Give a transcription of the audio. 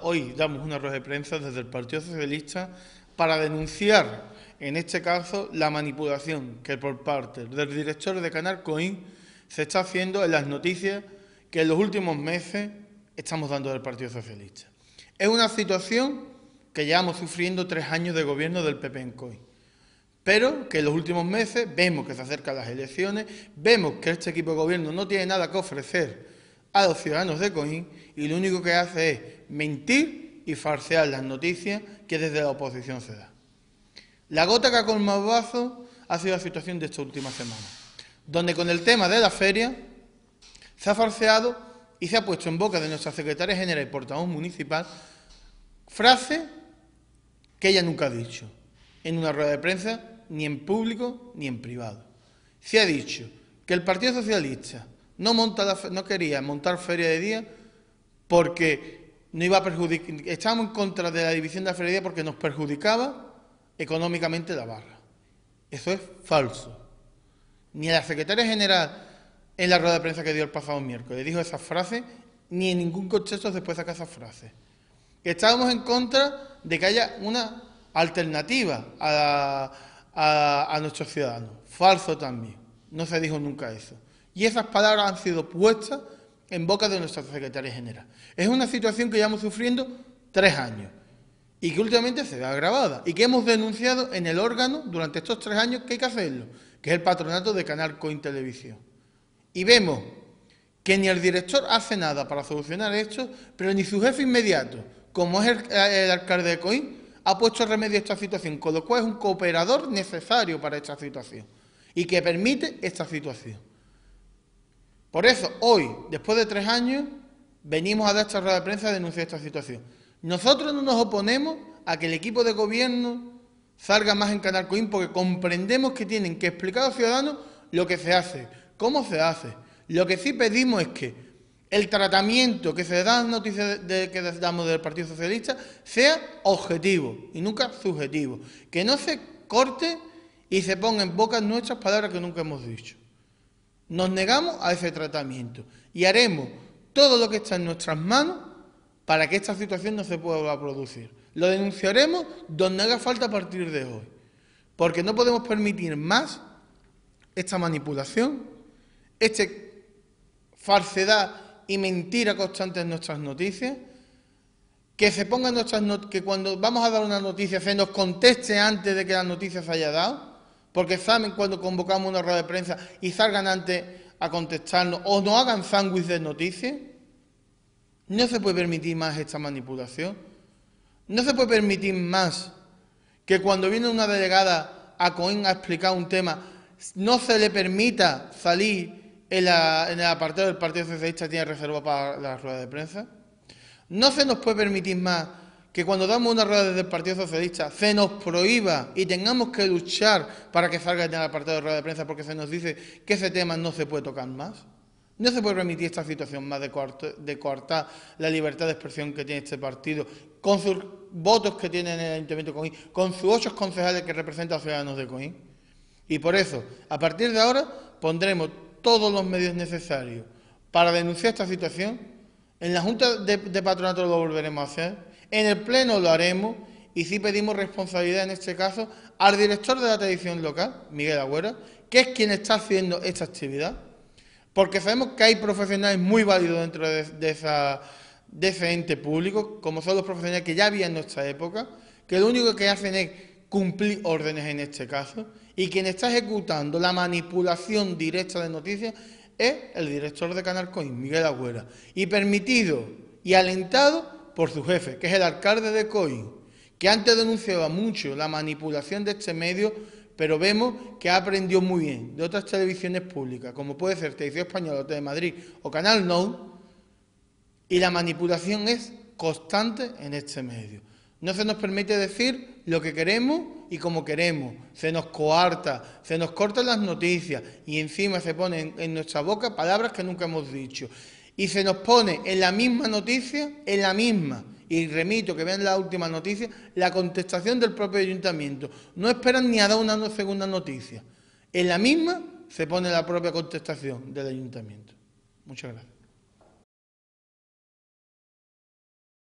Hoy damos una rueda de prensa desde el Partido Socialista para denunciar, en este caso, la manipulación que por parte del director de Canal Coin se está haciendo en las noticias que en los últimos meses estamos dando del Partido Socialista. Es una situación que llevamos sufriendo tres años de gobierno del PP en Coin, pero que en los últimos meses vemos que se acercan las elecciones, vemos que este equipo de gobierno no tiene nada que ofrecer a los ciudadanos de Coín y lo único que hace es mentir y farsear las noticias que desde la oposición se da. La gota que ha colmado el vaso ha sido la situación de esta última semana, donde con el tema de la feria se ha farseado y se ha puesto en boca de nuestra secretaria general y portavoz municipal frase que ella nunca ha dicho en una rueda de prensa, ni en público ni en privado. Se ha dicho que el Partido Socialista no, no quería montar feria de día porque no iba a perjudicar, estábamos en contra de la división de la feria de día porque nos perjudicaba económicamente la barra. Eso es falso. Ni la secretaria general en la rueda de prensa que dio el pasado miércoles dijo esa frase, ni en ningún contexto después saca esa frase. Estábamos en contra de que haya una alternativa a nuestros ciudadanos. Falso también. No se dijo nunca eso. Y esas palabras han sido puestas en boca de nuestra secretaria general. Es una situación que llevamos sufriendo tres años y que últimamente se ve agravada y que hemos denunciado en el órgano durante estos tres años que hay que hacerlo, que es el patronato de Canal Coin Televisión. Y vemos que ni el director hace nada para solucionar esto, pero ni su jefe inmediato, como es el, alcalde de Coín, ha puesto remedio a esta situación, con lo cual es un cooperador necesario para esta situación y que permite esta situación. Por eso, hoy, después de tres años, venimos a dar esta rueda de prensa a denunciar esta situación. Nosotros no nos oponemos a que el equipo de gobierno salga más en Canal Coim porque comprendemos que tienen que explicar a los ciudadanos lo que se hace, cómo se hace. Lo que sí pedimos es que el tratamiento que se da noticias de, que damos del Partido Socialista sea objetivo y nunca subjetivo. Que no se corte y se ponga en boca nuestras palabras que nunca hemos dicho. Nos negamos a ese tratamiento y haremos todo lo que está en nuestras manos para que esta situación no se pueda producir. Lo denunciaremos donde haga falta a partir de hoy, porque no podemos permitir más esta manipulación, esta falsedad y mentira constante en nuestras noticias, que se pongan nuestras que cuando vamos a dar una noticia se nos conteste antes de que la noticia se haya dado porque saben cuando convocamos una rueda de prensa y salgan antes a contestarnos o no hagan sándwich de noticias. No se puede permitir más esta manipulación. No se puede permitir más que cuando viene una delegada a Cohen a explicar un tema, no se le permita salir en, el apartado del Partido Socialista, tiene reserva para la rueda de prensa. No se nos puede permitir más que cuando damos una rueda desde el Partido Socialista se nos prohíba y tengamos que luchar para que salga en el apartado de rueda de prensa porque se nos dice que ese tema no se puede tocar más? No se puede permitir esta situación más de, coartar, la libertad de expresión que tiene este partido, con sus votos que tiene en el Ayuntamiento de Coín, con sus ocho concejales que representan a ciudadanos de Coín. Y por eso, a partir de ahora, pondremos todos los medios necesarios para denunciar esta situación. En la Junta de Patronato lo volveremos a hacer en el Pleno lo haremos y si pedimos responsabilidad en este caso al director de la televisión local, Miguel Agüera, que es quien está haciendo esta actividad, porque sabemos que hay profesionales muy válidos dentro de, de ese ente público, como son los profesionales que ya había en nuestra época, que lo único que hacen es cumplir órdenes en este caso, y quien está ejecutando la manipulación directa de noticias es el director de Canal Coin, Miguel Agüera, y permitido y alentado por su jefe, que es el alcalde de Coy, que antes denunciaba mucho la manipulación de este medio, pero vemos que ha aprendido muy bien de otras televisiones públicas, como puede ser Televisión Española, o de Madrid o Canal No, y la manipulación es constante en este medio. No se nos permite decir lo que queremos y como queremos. Se nos coarta, se nos cortan las noticias y encima se ponen en nuestra boca palabras que nunca hemos dicho. Y se nos pone en la misma noticia, en la misma, y remito que vean la última noticia, la contestación del propio ayuntamiento. No esperan ni a dar una segunda noticia. En la misma se pone la propia contestación del ayuntamiento. Muchas gracias.